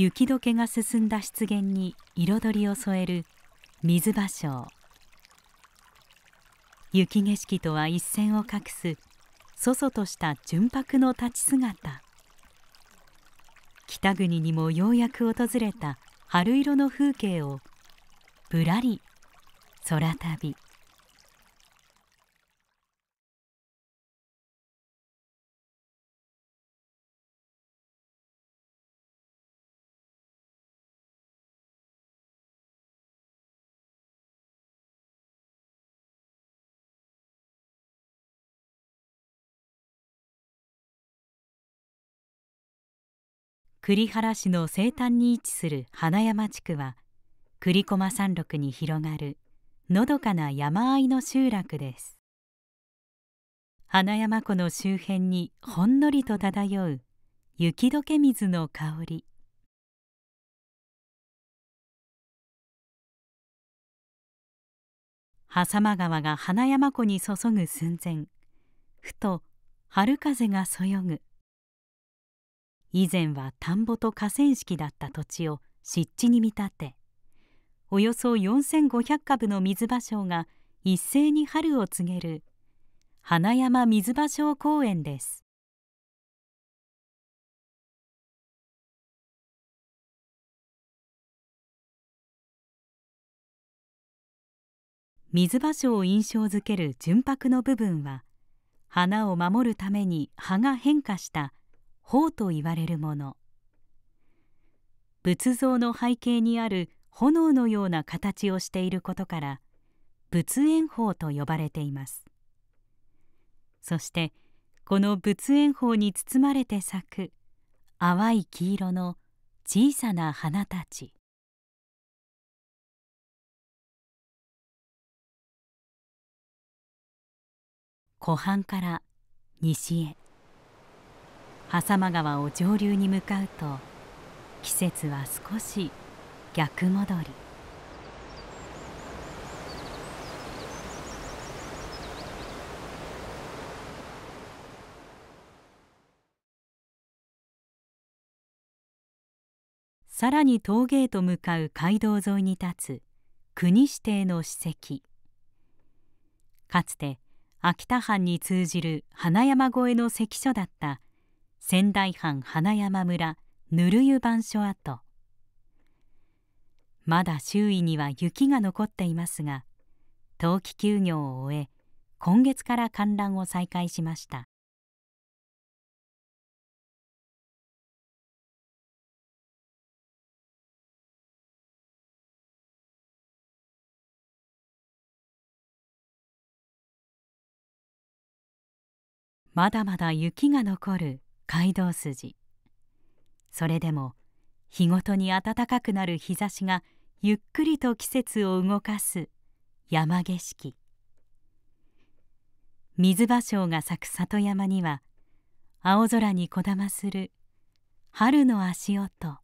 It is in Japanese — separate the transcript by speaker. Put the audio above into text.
Speaker 1: 雪解けが進んだ湿原に彩りを添える水芭蕉雪景色とは一線を画すそそとした純白の立ち姿北国にもようやく訪れた春色の風景をぶらり空旅
Speaker 2: 栗原市の西端に位置する
Speaker 1: 花山地区は栗駒山麓に広がるのどかな山あいの集落です花山湖の周辺にほん
Speaker 2: のりと漂う雪解け水の香り狭間
Speaker 1: 川が花山湖に注ぐ寸前ふと春風がそよぐ以前は田んぼと河川敷だった土地を湿地に見立ておよそ4,500株の水芭蕉が一
Speaker 2: 斉に春を告げる花山水芭蕉公園です。水芭蕉
Speaker 1: を印象づける純白の部分は花を守るために葉が変化した法と言われるもの仏像の背景にある炎のような形をしていることから仏炎法と呼ばれていますそしてこの仏炎法
Speaker 2: に包まれて咲く淡い黄色の小さな花たち湖畔から西へ
Speaker 1: 狭間川を上流に向かうと季節は少し逆戻り。さらに峠へと向かう街道沿いに立つ国指定の史跡かつて秋田藩に通じる花山越えの関所だった仙台藩花山村ぬる湯番所跡まだ周囲には雪が残っていますが冬季休
Speaker 2: 業を終え今月から観覧を再開しましたまだまだ雪が残
Speaker 1: る街道筋それでも日ごとに暖かくなる日差しがゆっくりと季節を動かす山景色水芭蕉が咲く里山には青
Speaker 2: 空にこだまする春の足音